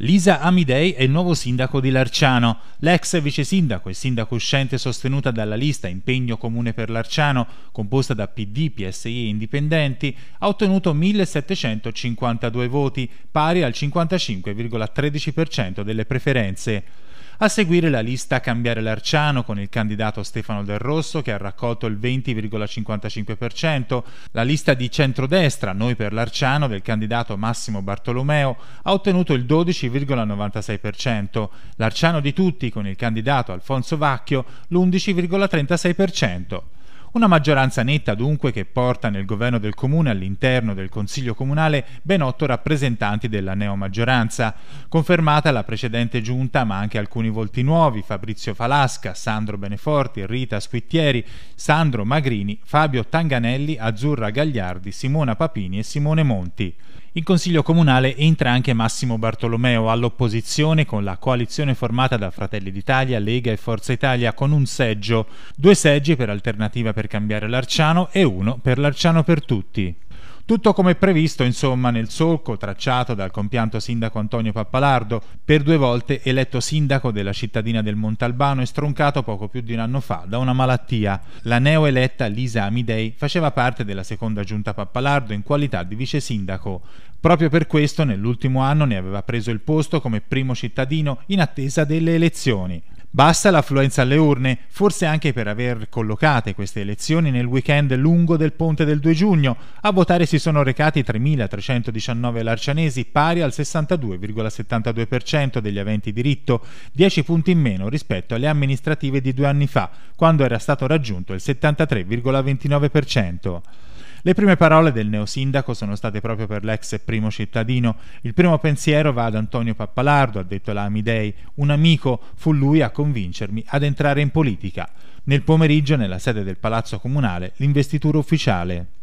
Lisa Amidei è il nuovo sindaco di Larciano. L'ex vice sindaco e sindaco uscente sostenuta dalla lista Impegno Comune per Larciano, composta da PD, PSI e indipendenti, ha ottenuto 1752 voti, pari al 55,13% delle preferenze. A seguire la lista Cambiare l'Arciano con il candidato Stefano Del Rosso che ha raccolto il 20,55%, la lista di centrodestra Noi per l'Arciano del candidato Massimo Bartolomeo ha ottenuto il 12,96%, l'Arciano di tutti con il candidato Alfonso Vacchio l'11,36%. Una maggioranza netta dunque che porta nel governo del comune all'interno del Consiglio comunale ben otto rappresentanti della neomaggioranza. Confermata la precedente giunta ma anche alcuni volti nuovi, Fabrizio Falasca, Sandro Beneforti, Rita Squittieri, Sandro Magrini, Fabio Tanganelli, Azzurra Gagliardi, Simona Papini e Simone Monti. In consiglio comunale entra anche Massimo Bartolomeo all'opposizione con la coalizione formata da Fratelli d'Italia, Lega e Forza Italia con un seggio, due seggi per Alternativa per Cambiare Larciano e uno per Larciano per Tutti. Tutto come previsto, insomma, nel solco tracciato dal compianto sindaco Antonio Pappalardo, per due volte eletto sindaco della cittadina del Montalbano e stroncato poco più di un anno fa da una malattia. La neoeletta Lisa Amidei faceva parte della seconda giunta Pappalardo in qualità di vice sindaco. Proprio per questo nell'ultimo anno ne aveva preso il posto come primo cittadino in attesa delle elezioni. Basta l'affluenza alle urne, forse anche per aver collocate queste elezioni nel weekend lungo del ponte del 2 giugno. A votare si sono recati 3.319 larcianesi, pari al 62,72% degli aventi diritto, 10 punti in meno rispetto alle amministrative di due anni fa, quando era stato raggiunto il 73,29%. Le prime parole del neosindaco sono state proprio per l'ex primo cittadino. Il primo pensiero va ad Antonio Pappalardo, ha detto la Amidei. Un amico fu lui a convincermi ad entrare in politica. Nel pomeriggio, nella sede del Palazzo Comunale, l'investitura ufficiale.